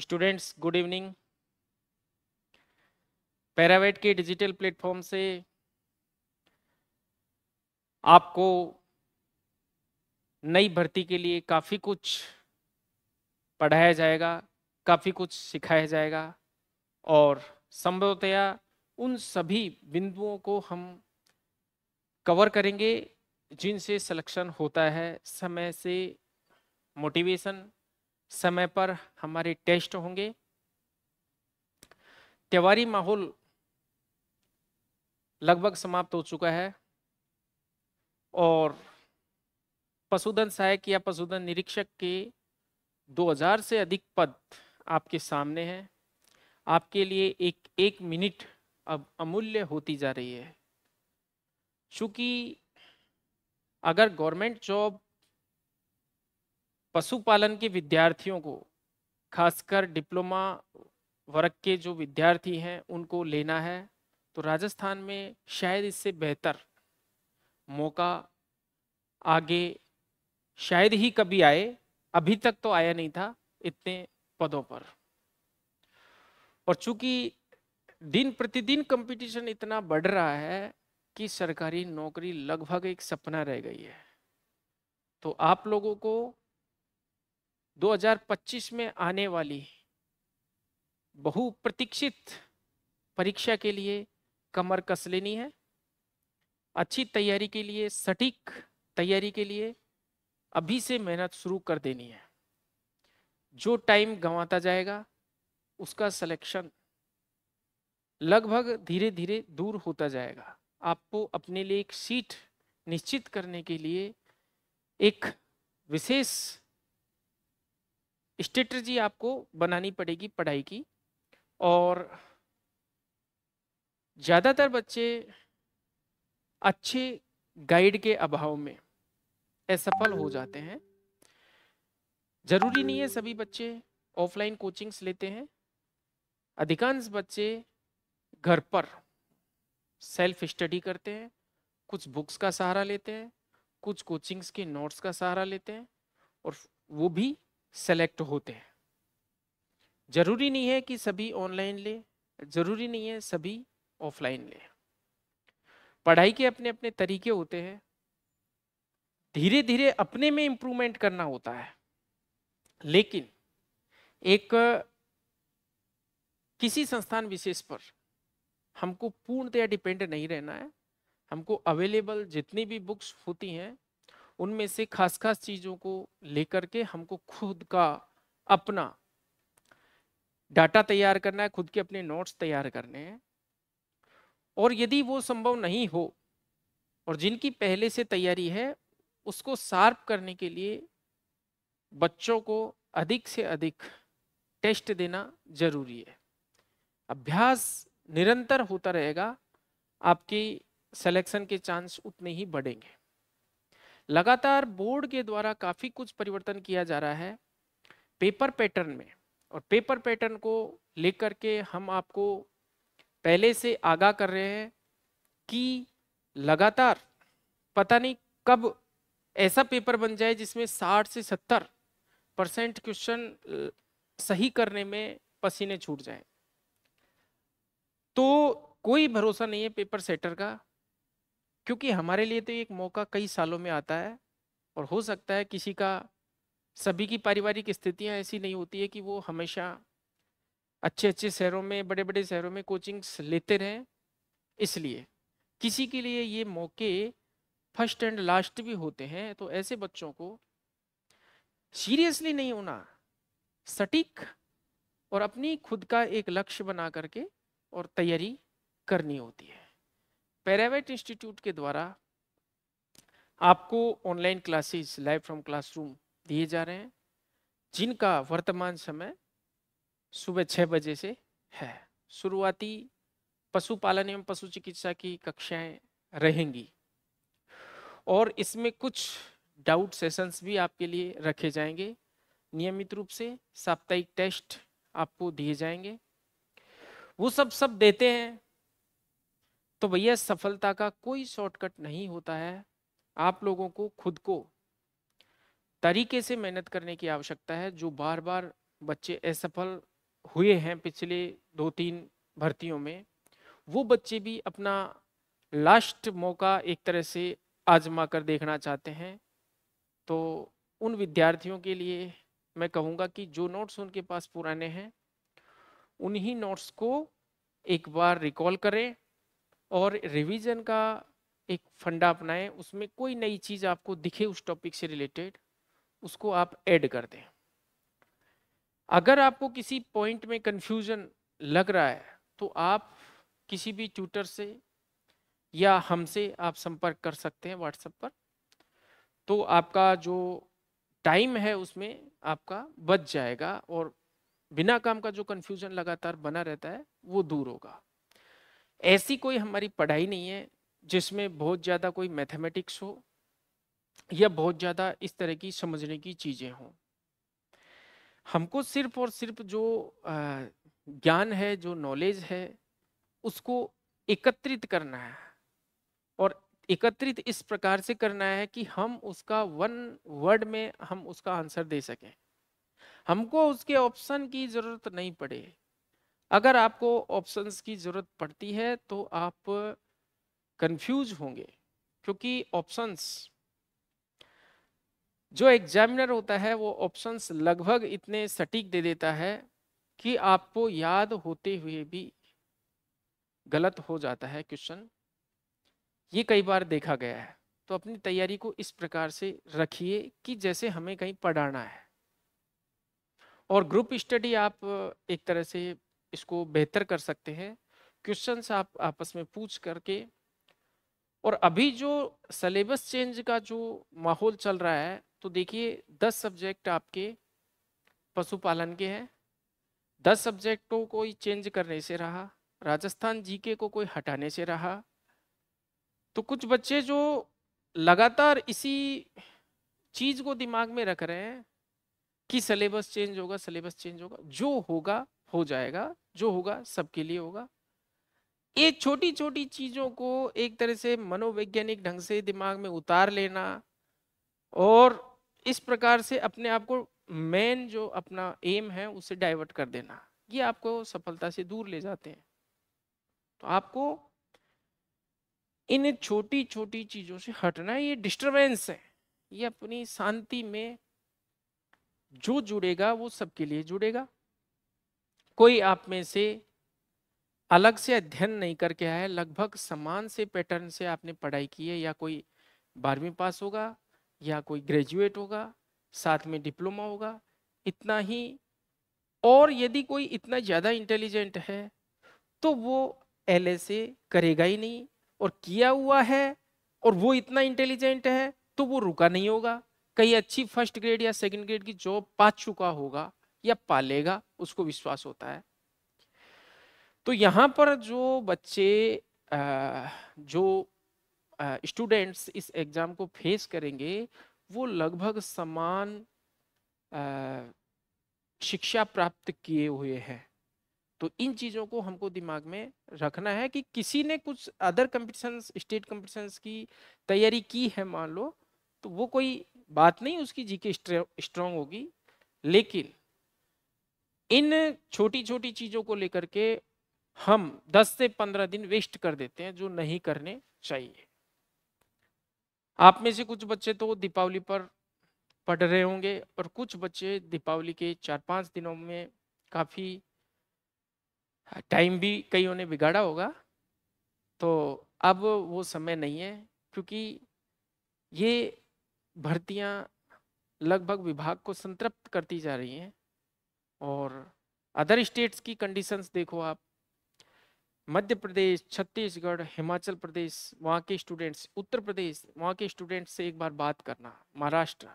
students good evening पैरावेट के digital platform से आपको नई भर्ती के लिए काफ़ी कुछ पढ़ाया जाएगा काफ़ी कुछ सिखाया जाएगा और संभवतया उन सभी बिंदुओं को हम कवर करेंगे जिनसे सिलेक्शन होता है समय से मोटिवेशन समय पर हमारे टेस्ट होंगे त्योहारी माहौल लगभग समाप्त हो चुका है और पशुधन सहायक या पशुधन निरीक्षक के 2000 से अधिक पद आपके सामने हैं आपके लिए एक एक मिनट अब अमूल्य होती जा रही है चूंकि अगर गवर्नमेंट जॉब पशुपालन के विद्यार्थियों को खासकर डिप्लोमा वर्ग के जो विद्यार्थी हैं उनको लेना है तो राजस्थान में शायद इससे बेहतर मौका आगे शायद ही कभी आए अभी तक तो आया नहीं था इतने पदों पर और चूंकि दिन प्रतिदिन कंपटीशन इतना बढ़ रहा है कि सरकारी नौकरी लगभग एक सपना रह गई है तो आप लोगों को 2025 में आने वाली बहुप्रतीक्षित परीक्षा के लिए कमर कस लेनी है अच्छी तैयारी के लिए सटीक तैयारी के लिए अभी से मेहनत शुरू कर देनी है जो टाइम गंवाता जाएगा उसका सिलेक्शन लगभग धीरे धीरे दूर होता जाएगा आपको अपने लिए एक सीट निश्चित करने के लिए एक विशेष स्ट्रेटजी आपको बनानी पड़ेगी पढ़ाई की और ज़्यादातर बच्चे अच्छे गाइड के अभाव में असफल हो जाते हैं ज़रूरी नहीं है सभी बच्चे ऑफलाइन कोचिंग्स लेते हैं अधिकांश बच्चे घर पर सेल्फ स्टडी करते हैं कुछ बुक्स का सहारा लेते हैं कुछ कोचिंग्स के नोट्स का सहारा लेते हैं और वो भी सेलेक्ट होते हैं ज़रूरी नहीं है कि सभी ऑनलाइन ले ज़रूरी नहीं है सभी ऑफलाइन ले पढ़ाई के अपने अपने तरीके होते हैं धीरे धीरे अपने में इम्प्रूवमेंट करना होता है लेकिन एक किसी संस्थान विशेष पर हमको पूर्णतया डिपेंड नहीं रहना है हमको अवेलेबल जितनी भी बुक्स होती हैं उनमें से खास खास चीज़ों को लेकर के हमको खुद का अपना डाटा तैयार करना है खुद के अपने नोट्स तैयार करने हैं और यदि वो संभव नहीं हो और जिनकी पहले से तैयारी है उसको सार्प करने के लिए बच्चों को अधिक से अधिक टेस्ट देना जरूरी है अभ्यास निरंतर होता रहेगा आपकी सिलेक्शन के चांस उतने ही बढ़ेंगे लगातार बोर्ड के द्वारा काफ़ी कुछ परिवर्तन किया जा रहा है पेपर पैटर्न में और पेपर पैटर्न को लेकर के हम आपको पहले से आगाह कर रहे हैं कि लगातार पता नहीं कब ऐसा पेपर बन जाए जिसमें 60 से 70 परसेंट क्वेश्चन सही करने में पसीने छूट जाए तो कोई भरोसा नहीं है पेपर सेटर का क्योंकि हमारे लिए तो एक मौका कई सालों में आता है और हो सकता है किसी का सभी की पारिवारिक स्थितियाँ ऐसी नहीं होती है कि वो हमेशा अच्छे अच्छे शहरों में बड़े बड़े शहरों में कोचिंग्स लेते रहें इसलिए किसी के लिए ये मौके फर्स्ट एंड लास्ट भी होते हैं तो ऐसे बच्चों को सीरियसली नहीं होना सटीक और अपनी खुद का एक लक्ष्य बना करके और तैयारी करनी होती है पैरावेट इंस्टीट्यूट के द्वारा आपको online classes live from classroom दिए जा रहे हैं जिनका वर्तमान समय सुबह छः बजे से है शुरुआती पशुपालन एवं पशु चिकित्सा की कक्षाएं रहेंगी और इसमें कुछ डाउट सेशंस भी आपके लिए रखे जाएंगे नियमित रूप से साप्ताहिक टेस्ट आपको दिए जाएंगे वो सब सब देते हैं तो भैया सफलता का कोई शॉर्टकट नहीं होता है आप लोगों को खुद को तरीके से मेहनत करने की आवश्यकता है जो बार बार बच्चे असफल हुए हैं पिछले दो तीन भर्तियों में वो बच्चे भी अपना लास्ट मौका एक तरह से आजमा कर देखना चाहते हैं तो उन विद्यार्थियों के लिए मैं कहूँगा कि जो नोट्स उनके पास पुराने हैं उन्हीं नोट्स को एक बार रिकॉल करें और रिवीजन का एक फंडा अपनाएं उसमें कोई नई चीज़ आपको दिखे उस टॉपिक से रिलेटेड उसको आप ऐड कर दें अगर आपको किसी पॉइंट में कंफ्यूजन लग रहा है तो आप किसी भी ट्यूटर से या हमसे आप संपर्क कर सकते हैं व्हाट्सएप पर तो आपका जो टाइम है उसमें आपका बच जाएगा और बिना काम का जो कन्फ्यूज़न लगातार बना रहता है वो दूर होगा ऐसी कोई हमारी पढ़ाई नहीं है जिसमें बहुत ज़्यादा कोई मैथमेटिक्स हो या बहुत ज़्यादा इस तरह की समझने की चीज़ें हों हमको सिर्फ और सिर्फ जो ज्ञान है जो नॉलेज है उसको एकत्रित करना है और एकत्रित इस प्रकार से करना है कि हम उसका वन वर्ड में हम उसका आंसर दे सकें हमको उसके ऑप्शन की ज़रूरत नहीं पड़े अगर आपको ऑप्शंस की ज़रूरत पड़ती है तो आप कंफ्यूज होंगे क्योंकि ऑप्शंस जो एग्जामिनर होता है वो ऑप्शंस लगभग इतने सटीक दे देता है कि आपको याद होते हुए भी गलत हो जाता है क्वेश्चन ये कई बार देखा गया है तो अपनी तैयारी को इस प्रकार से रखिए कि जैसे हमें कहीं पढ़ाना है और ग्रुप स्टडी आप एक तरह से इसको बेहतर कर सकते हैं क्वेश्चंस आप आपस में पूछ करके और अभी जो सलेबस चेंज का जो माहौल चल रहा है तो देखिए दस सब्जेक्ट आपके पशुपालन के हैं दस सब्जेक्टों को ही चेंज करने से रहा राजस्थान जीके को कोई हटाने से रहा तो कुछ बच्चे जो लगातार इसी चीज़ को दिमाग में रख रहे हैं कि सिलेबस चेंज होगा सिलेबस चेंज होगा जो होगा हो जाएगा जो होगा सबके लिए होगा ये छोटी छोटी चीजों को एक तरह से मनोवैज्ञानिक ढंग से दिमाग में उतार लेना और इस प्रकार से अपने आप को मेन जो अपना एम है उसे डाइवर्ट कर देना ये आपको सफलता से दूर ले जाते हैं तो आपको इन छोटी छोटी चीजों से हटना ये डिस्टरबेंस है ये अपनी शांति में जो जुड़ेगा वो सबके लिए जुड़ेगा कोई आप में से अलग से अध्ययन नहीं करके आया लगभग समान से पैटर्न से आपने पढ़ाई की है या कोई बारहवीं पास होगा या कोई ग्रेजुएट होगा साथ में डिप्लोमा होगा इतना ही और यदि कोई इतना ज़्यादा इंटेलिजेंट है तो वो एल करेगा ही नहीं और किया हुआ है और वो इतना इंटेलिजेंट है तो वो रुका नहीं होगा कहीं अच्छी फर्स्ट ग्रेड या सेकंड ग्रेड की जॉब पा चुका होगा या पालेगा उसको विश्वास होता है तो यहाँ पर जो बच्चे जो स्टूडेंट्स इस एग्ज़ाम को फेस करेंगे वो लगभग समान शिक्षा प्राप्त किए हुए हैं तो इन चीज़ों को हमको दिमाग में रखना है कि किसी ने कुछ अदर कंपटीशंस स्टेट कंपटीशंस की तैयारी की है मान लो तो वो कोई बात नहीं उसकी जीके स्ट्रॉन्ग होगी लेकिन इन छोटी छोटी चीज़ों को लेकर के हम 10 से 15 दिन वेस्ट कर देते हैं जो नहीं करने चाहिए आप में से कुछ बच्चे तो दीपावली पर पढ़ रहे होंगे और कुछ बच्चे दीपावली के चार पाँच दिनों में काफ़ी टाइम भी कईयों ने बिगाड़ा होगा तो अब वो समय नहीं है क्योंकि ये भर्तियां लगभग विभाग को संतृप्त करती जा रही हैं और अदर स्टेट्स की कंडीशंस देखो आप मध्य प्रदेश छत्तीसगढ़ हिमाचल प्रदेश वहाँ के स्टूडेंट्स उत्तर प्रदेश वहाँ के स्टूडेंट्स से एक बार बात करना महाराष्ट्र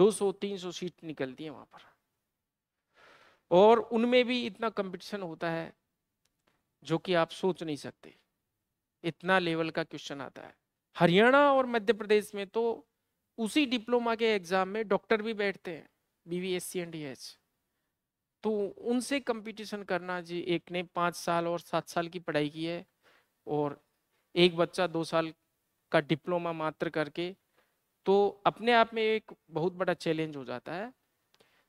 200-300 सीट निकलती है वहाँ पर और उनमें भी इतना कंपटीशन होता है जो कि आप सोच नहीं सकते इतना लेवल का क्वेश्चन आता है हरियाणा और मध्य प्रदेश में तो उसी डिप्लोमा के एग्जाम में डॉक्टर भी बैठते हैं बीवीएससी एंड एच तो उनसे कंपटीशन करना जी एक ने पाँच साल और सात साल की पढ़ाई की है और एक बच्चा दो साल का डिप्लोमा मात्र करके तो अपने आप में एक बहुत बड़ा चैलेंज हो जाता है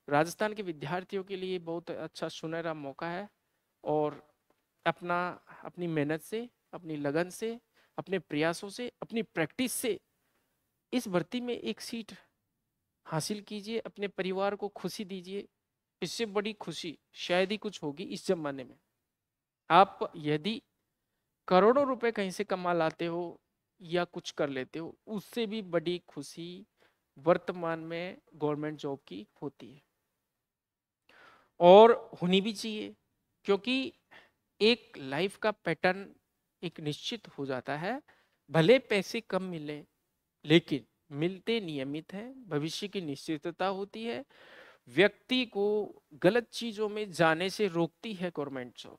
राजस्थान के विद्यार्थियों के लिए बहुत अच्छा सुनहरा मौका है और अपना अपनी मेहनत से अपनी लगन से अपने प्रयासों से अपनी प्रैक्टिस से इस भर्ती में एक सीट हासिल कीजिए अपने परिवार को खुशी दीजिए इससे बड़ी खुशी शायद ही कुछ होगी इस जमाने में आप यदि करोड़ों रुपए कहीं से कमा लाते हो या कुछ कर लेते हो उससे भी बड़ी खुशी वर्तमान में गवर्नमेंट जॉब की होती है और होनी भी चाहिए क्योंकि एक लाइफ का पैटर्न एक निश्चित हो जाता है भले पैसे कम मिले लेकिन मिलते नियमित हैं भविष्य की निश्चितता होती है व्यक्ति को गलत चीजों में जाने से रोकती है गवर्नमेंट जॉब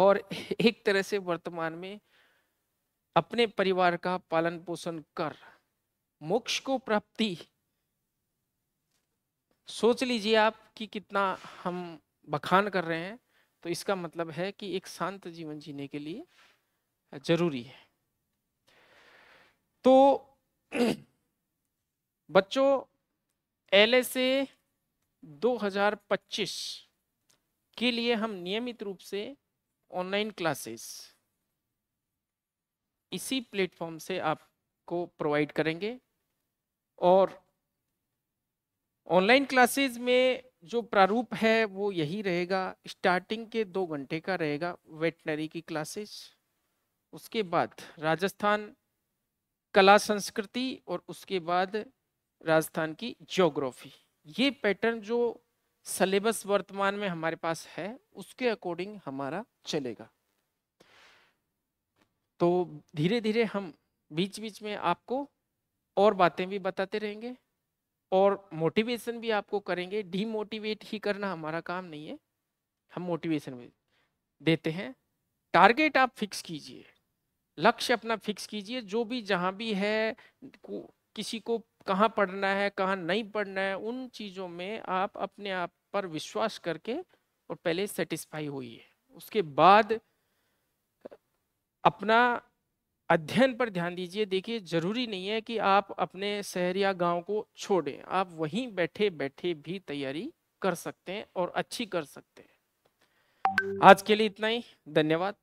और एक तरह से वर्तमान में अपने परिवार का पालन पोषण कर मोक्ष को प्राप्ति सोच लीजिए आप कि कितना हम बखान कर रहे हैं तो इसका मतलब है कि एक शांत जीवन जीने के लिए जरूरी है तो बच्चों एल हजार पच्चीस के लिए हम नियमित रूप से ऑनलाइन क्लासेस इसी प्लेटफॉर्म से आपको प्रोवाइड करेंगे और ऑनलाइन क्लासेस में जो प्रारूप है वो यही रहेगा स्टार्टिंग के दो घंटे का रहेगा वेटनरी की क्लासेस उसके बाद राजस्थान कला संस्कृति और उसके बाद राजस्थान की ज्योग्राफी ये पैटर्न जो सिलेबस वर्तमान में हमारे पास है उसके अकॉर्डिंग हमारा चलेगा तो धीरे धीरे हम बीच बीच में आपको और बातें भी बताते रहेंगे और मोटिवेशन भी आपको करेंगे डीमोटिवेट ही करना हमारा काम नहीं है हम मोटिवेशन भी देते हैं टारगेट आप फिक्स कीजिए लक्ष्य अपना फिक्स कीजिए जो भी जहाँ भी है किसी को कहाँ पढ़ना है कहाँ नहीं पढ़ना है उन चीज़ों में आप अपने आप पर विश्वास करके और पहले सेटिस्फाई होइए उसके बाद अपना अध्ययन पर ध्यान दीजिए देखिए जरूरी नहीं है कि आप अपने शहर या गांव को छोड़ें आप वहीं बैठे बैठे भी तैयारी कर सकते हैं और अच्छी कर सकते हैं आज के लिए इतना ही धन्यवाद